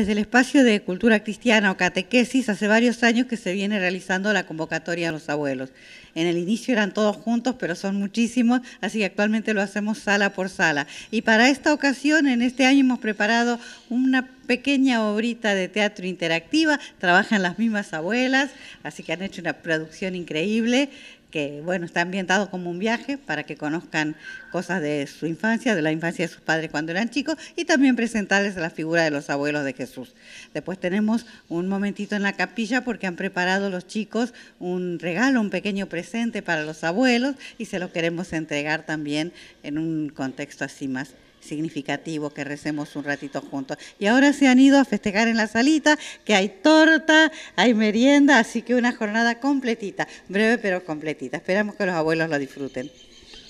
Desde el espacio de cultura cristiana o catequesis, hace varios años que se viene realizando la convocatoria a los abuelos. En el inicio eran todos juntos, pero son muchísimos, así que actualmente lo hacemos sala por sala. Y para esta ocasión, en este año hemos preparado una pequeña obrita de teatro interactiva, trabajan las mismas abuelas, así que han hecho una producción increíble que bueno, está ambientado como un viaje para que conozcan cosas de su infancia, de la infancia de sus padres cuando eran chicos y también presentarles la figura de los abuelos de Jesús. Después tenemos un momentito en la capilla porque han preparado los chicos un regalo, un pequeño presente para los abuelos y se lo queremos entregar también en un contexto así más significativo que recemos un ratito juntos. Y ahora se han ido a festejar en la salita, que hay torta, hay merienda, así que una jornada completita, breve pero completita. Esperamos que los abuelos lo disfruten.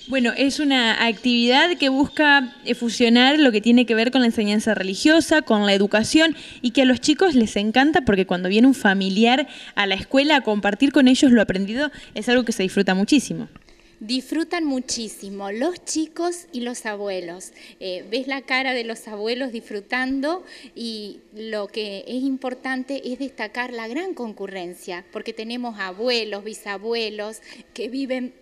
Bueno, es una actividad que busca eh, fusionar lo que tiene que ver con la enseñanza religiosa, con la educación y que a los chicos les encanta porque cuando viene un familiar a la escuela a compartir con ellos lo aprendido es algo que se disfruta muchísimo. Disfrutan muchísimo los chicos y los abuelos. Eh, ves la cara de los abuelos disfrutando y lo que es importante es destacar la gran concurrencia, porque tenemos abuelos, bisabuelos que viven,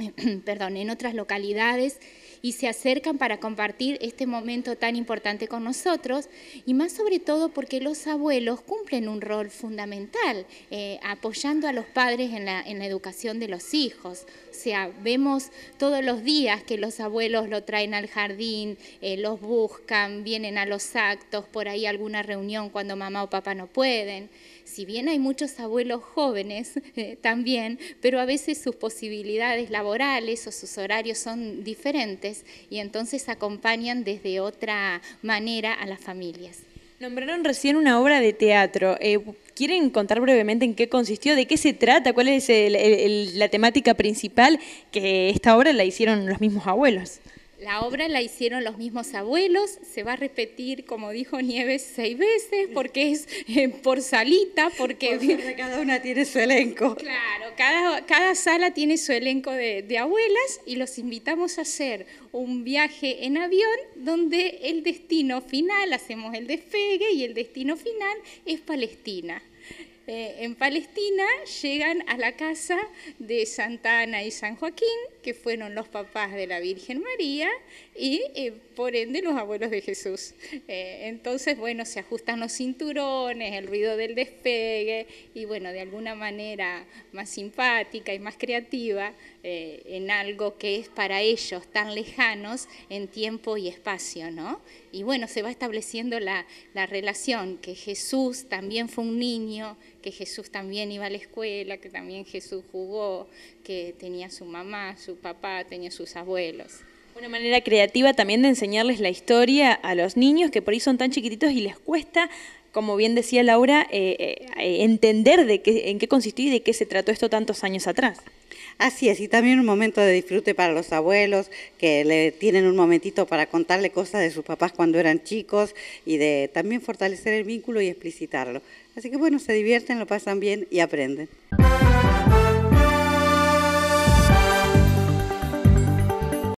perdón, en otras localidades y se acercan para compartir este momento tan importante con nosotros y más sobre todo porque los abuelos cumplen un rol fundamental eh, apoyando a los padres en la, educación de los hijos. O sea, vemos todos los días que los abuelos lo traen al jardín, eh, los buscan, vienen a los actos, por ahí alguna reunión cuando mamá o papá no pueden. Si bien hay muchos abuelos jóvenes eh, también, pero a veces sus posibilidades laborales o sus horarios son diferentes, y entonces acompañan desde otra manera a las familias. Nombraron recién una obra de teatro. Eh, ¿Quieren contar brevemente en qué consistió? ¿De qué se trata? ¿Cuál es la temática principal que esta obra la hicieron los mismos abuelos? La obra la hicieron los mismos abuelos, se va a repetir, como dijo Nieves, seis veces, porque es eh, por salita, porque... cada una tiene su elenco. Claro, cada, sala tiene su elenco de, de, abuelas y los invitamos a hacer un viaje en avión donde el destino final, hacemos el despegue y el destino final es Palestina. Eh, en Palestina llegan a la casa de Santa Ana y San Joaquín, que fueron los papás de la Virgen María y eh, por ende los abuelos de Jesús. Eh, entonces, bueno, se ajustan los cinturones, el ruido del despegue y bueno, de alguna manera más simpática y más creativa en algo que es para ellos tan lejanos en tiempo y espacio, ¿no? Y bueno, se va estableciendo la relación, que Jesús también fue un niño, que Jesús también iba a la escuela, que también Jesús jugó, que tenía su mamá, su papá, tenía sus abuelos. Una manera creativa también de enseñarles la historia a los niños que por ahí son tan chiquititos y les cuesta, como bien decía Laura, eh, eh, entender de qué, en qué consistió y de qué se trató esto tantos años atrás. Así es, y también un momento de disfrute para los abuelos, que le tienen un momentito para contarle cosas de sus papás cuando eran chicos y de también fortalecer el vínculo y explicitarlo. Así que bueno, se divierten, lo pasan bien y aprenden.